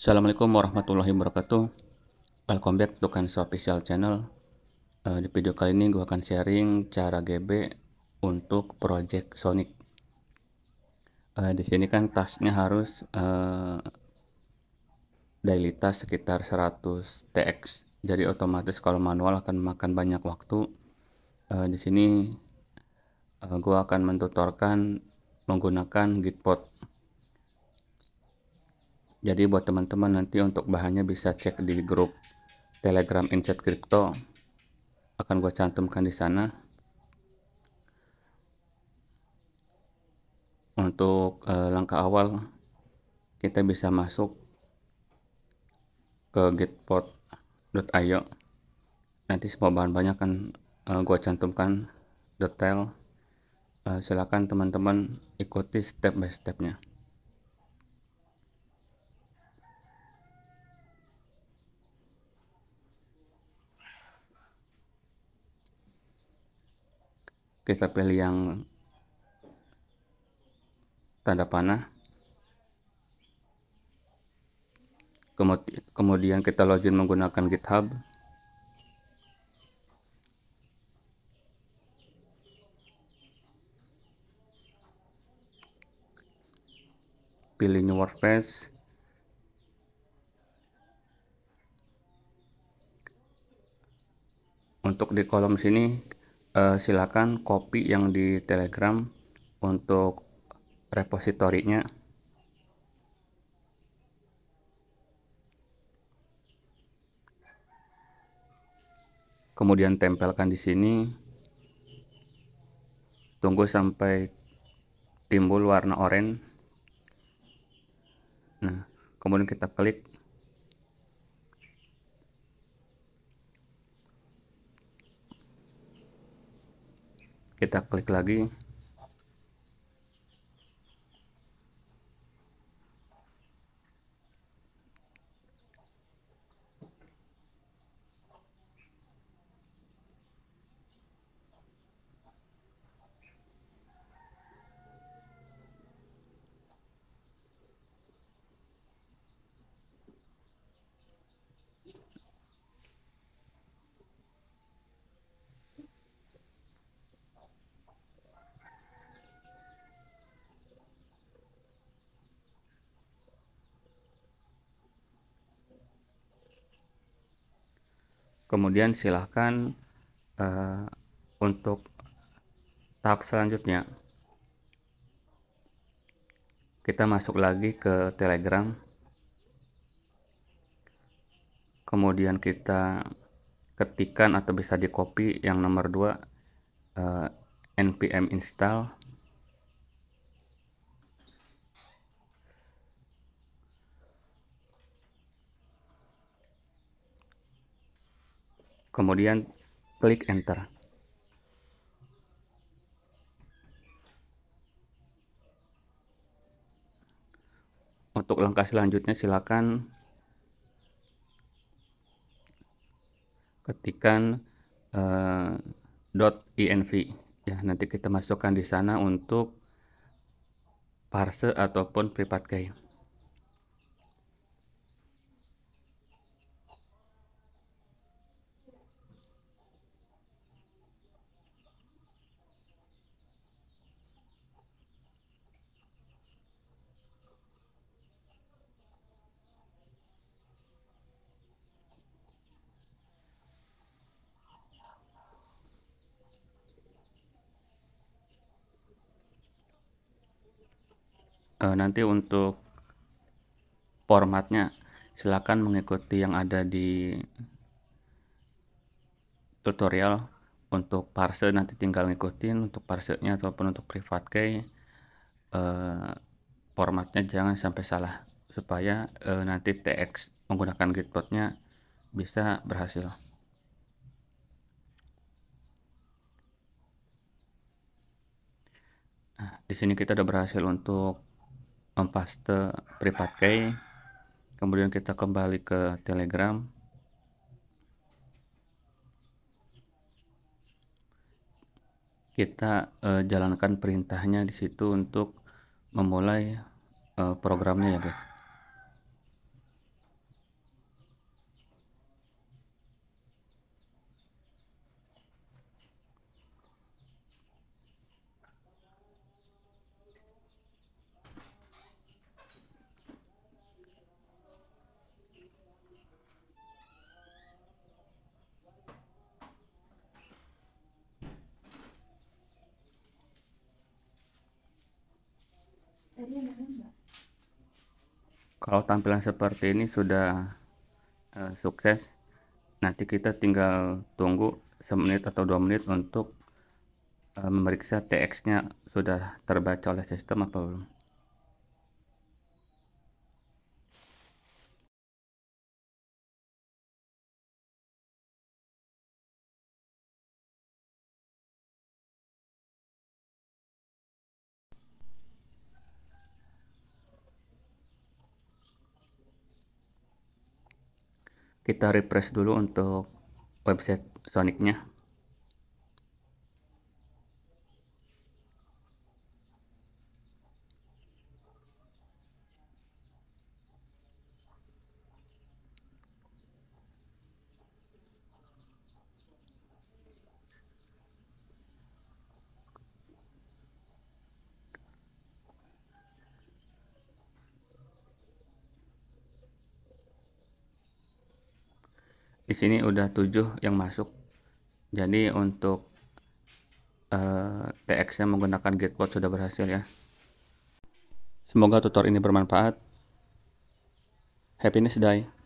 Assalamualaikum warahmatullahi wabarakatuh Welcome back to Kansa Official Channel eh, Di video kali ini gue akan sharing cara GB untuk project Sonic eh, Di sini kan tasnya harus eh, daily task sekitar 100 TX Jadi otomatis kalau manual akan makan banyak waktu Di sini gue akan mentutorkan menggunakan Gitpod jadi buat teman-teman nanti untuk bahannya bisa cek di grup Telegram Inset Crypto. Akan gue cantumkan di sana. Untuk eh, langkah awal kita bisa masuk ke gitport.io. Nanti semua bahan-bahannya akan eh, gue cantumkan detail. Eh, silakan teman-teman ikuti step by stepnya. kita pilih yang tanda panah kemudian kita login menggunakan github pilih new wordpress untuk di kolom sini uh, silakan copy yang di Telegram untuk repositorinya. Kemudian tempelkan di sini. Tunggu sampai timbul warna oranye. Nah, kemudian kita klik kita klik lagi kemudian silahkan uh, untuk tahap selanjutnya kita masuk lagi ke telegram kemudian kita ketikan atau bisa di copy yang nomor 2 uh, eh, npm install kemudian klik enter untuk langkah selanjutnya silakan ketikan uh, eh, .env ya nanti kita masukkan di sana untuk parse ataupun private key uh, nanti untuk formatnya silakan mengikuti yang ada di tutorial untuk parse nanti tinggal ngikutin untuk parsenya ataupun untuk private key eh, formatnya jangan sampai salah supaya eh, nanti tx menggunakan gitpotnya bisa berhasil nah, di sini kita udah berhasil untuk mempaste key kemudian kita kembali ke telegram kita uh, jalankan perintahnya di situ untuk memulai uh, programnya ya guys Kalau tampilan seperti ini sudah uh, sukses, nanti kita tinggal tunggu semenit atau dua menit untuk uh, memeriksa TX-nya sudah terbaca oleh sistem apa belum. kita refresh dulu untuk website Sonicnya di sini udah tujuh yang masuk jadi untuk uh, eh, TX nya menggunakan gatecode sudah berhasil ya semoga tutorial ini bermanfaat happiness die